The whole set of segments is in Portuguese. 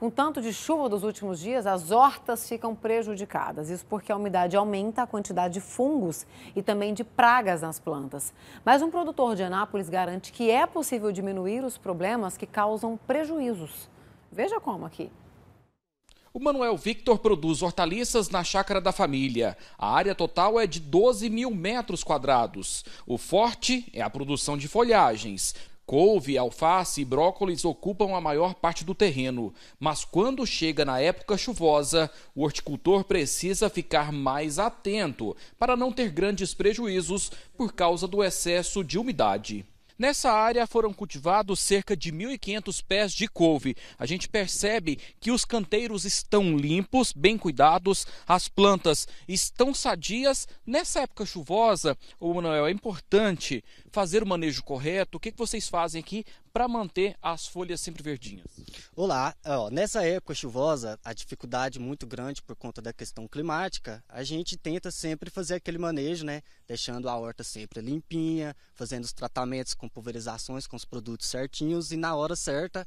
Com tanto de chuva dos últimos dias, as hortas ficam prejudicadas. Isso porque a umidade aumenta a quantidade de fungos e também de pragas nas plantas. Mas um produtor de Anápolis garante que é possível diminuir os problemas que causam prejuízos. Veja como aqui. O Manuel Victor produz hortaliças na chácara da família. A área total é de 12 mil metros quadrados. O forte é a produção de folhagens. Couve, alface e brócolis ocupam a maior parte do terreno, mas quando chega na época chuvosa, o horticultor precisa ficar mais atento para não ter grandes prejuízos por causa do excesso de umidade. Nessa área foram cultivados cerca de 1.500 pés de couve. A gente percebe que os canteiros estão limpos, bem cuidados, as plantas estão sadias. Nessa época chuvosa, o Manuel, é importante fazer o manejo correto. O que vocês fazem aqui para manter as folhas sempre verdinhas? Olá, Ó, nessa época chuvosa, a dificuldade muito grande por conta da questão climática, a gente tenta sempre fazer aquele manejo, né? Deixando a horta sempre limpinha, fazendo os tratamentos com pulverizações com os produtos certinhos e na hora certa,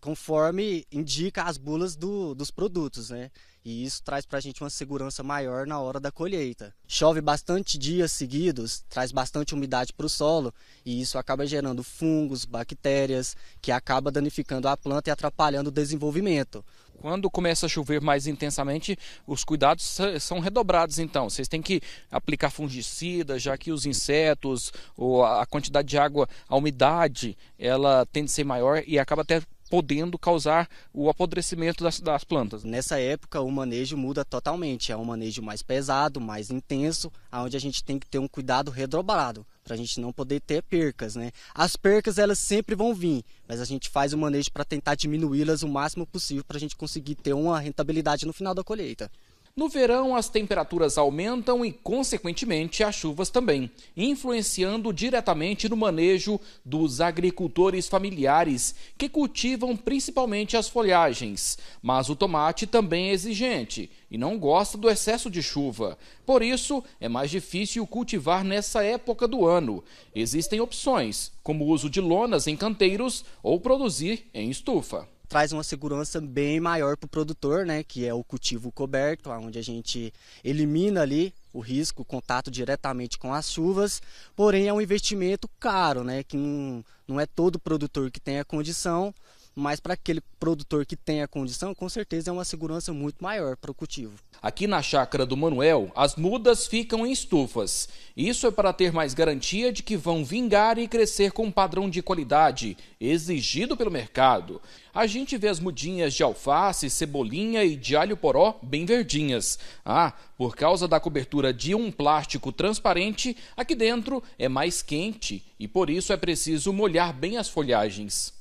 conforme indica as bulas do, dos produtos, né? E isso traz para a gente uma segurança maior na hora da colheita. Chove bastante dias seguidos, traz bastante umidade para o solo e isso acaba gerando fungos, bactérias, que acaba danificando a planta e atrapalhando o desenvolvimento quando começa a chover mais intensamente, os cuidados são redobrados então. Vocês têm que aplicar fungicida, já que os insetos, ou a quantidade de água, a umidade, ela tende a ser maior e acaba até podendo causar o apodrecimento das, das, plantas. Nessa época, o manejo muda totalmente. É um manejo mais pesado, mais intenso, onde a gente tem que ter um cuidado redobrado para a gente não poder ter percas, né? As percas elas sempre vão vir, mas a gente faz o manejo para tentar diminuí-las o máximo possível para a gente conseguir ter uma rentabilidade no final da colheita. No verão, as temperaturas aumentam e, consequentemente, as chuvas também, influenciando diretamente no manejo dos agricultores familiares que cultivam principalmente as folhagens. Mas o tomate também é exigente e não gosta do excesso de chuva. Por isso, é mais difícil cultivar nessa época do ano. Existem opções, como o uso de lonas em canteiros ou produzir em estufa traz uma segurança bem maior para o produtor, né, que é o cultivo coberto, onde a gente elimina ali o risco, o contato diretamente com as chuvas, porém é um investimento caro, né, que não, não é todo produtor que tem a condição mas para aquele produtor que tem a condição, com certeza é uma segurança muito maior para o cultivo. Aqui na chácara do Manuel, as mudas ficam em estufas. Isso é para ter mais garantia de que vão vingar e crescer com o um padrão de qualidade exigido pelo mercado. A gente vê as mudinhas de alface, cebolinha e de alho poró bem verdinhas. Ah, por causa da cobertura de um plástico transparente, aqui dentro é mais quente e por isso é preciso molhar bem as folhagens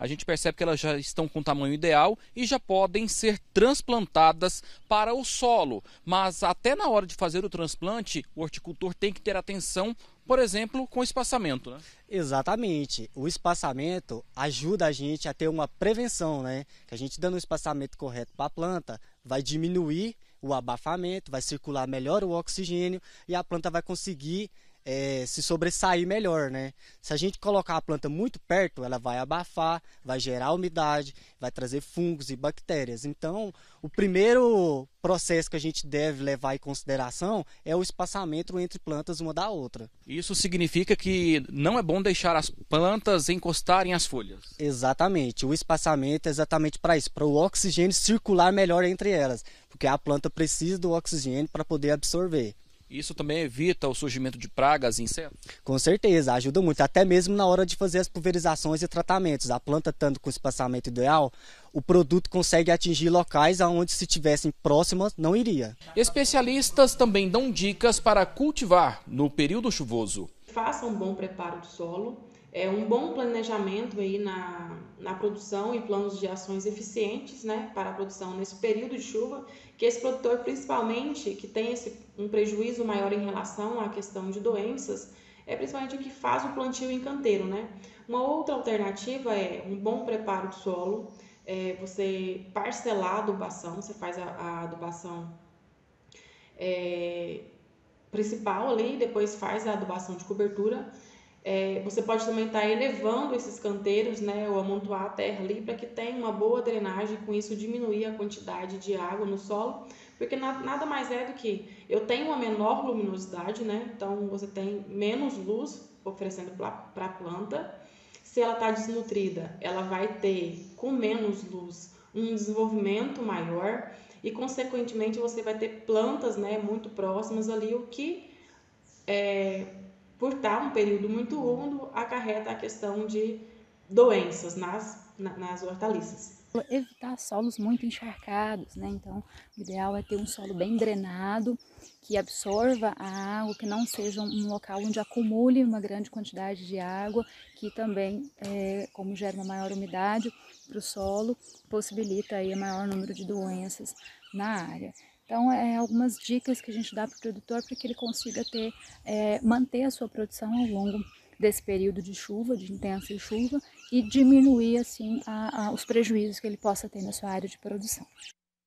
a gente percebe que elas já estão com o tamanho ideal e já podem ser transplantadas para o solo. Mas até na hora de fazer o transplante, o horticultor tem que ter atenção por exemplo, com o espaçamento, né? Exatamente. O espaçamento ajuda a gente a ter uma prevenção, né? Que a gente dando o espaçamento correto para a planta, vai diminuir o abafamento, vai circular melhor o oxigênio e a planta vai conseguir é, se sobressair melhor, né? Se a gente colocar a planta muito perto, ela vai abafar, vai gerar umidade, vai trazer fungos e bactérias. Então, o primeiro processo que a gente deve levar em consideração é o espaçamento entre plantas uma da outra. Isso significa que não é bom deixar as plantas encostarem as folhas. Exatamente. O espaçamento é exatamente para isso, para o oxigênio circular melhor entre elas, porque a planta precisa do oxigênio para poder absorver. Isso também evita o surgimento de pragas e insetos? Com certeza, ajuda muito. Até mesmo na hora de fazer as pulverizações e tratamentos. A planta tanto com espaçamento ideal, o produto consegue atingir locais aonde se tivessem próximas não iria. Especialistas também dão dicas para cultivar no período chuvoso. Faça um bom preparo do solo, é, um bom planejamento aí na, na produção e planos de ações eficientes né, para a produção nesse período de chuva, que esse produtor, principalmente, que tem esse, um prejuízo maior em relação à questão de doenças, é principalmente o que faz o plantio em canteiro. Né? Uma outra alternativa é um bom preparo do solo, é você parcelar a adubação, você faz a, a adubação é, principal ali, depois faz a adubação de cobertura é, você pode também estar tá elevando esses canteiros, né, ou amontoar a terra ali para que tenha uma boa drenagem, com isso diminuir a quantidade de água no solo, porque nada mais é do que eu tenho uma menor luminosidade, né, então você tem menos luz oferecendo para a planta. Se ela está desnutrida, ela vai ter com menos luz um desenvolvimento maior e, consequentemente, você vai ter plantas né, muito próximas ali, o que é, por estar um período muito úmido, acarreta a questão de doenças nas, nas hortaliças evitar solos muito encharcados, né? Então, o ideal é ter um solo bem drenado, que absorva a água, que não seja um local onde acumule uma grande quantidade de água, que também, é, como gera uma maior umidade para o solo, possibilita aí maior número de doenças na área. Então, é algumas dicas que a gente dá para o produtor para que ele consiga ter, é, manter a sua produção ao longo desse período de chuva, de intensa chuva, e diminuir assim a, a, os prejuízos que ele possa ter na sua área de produção.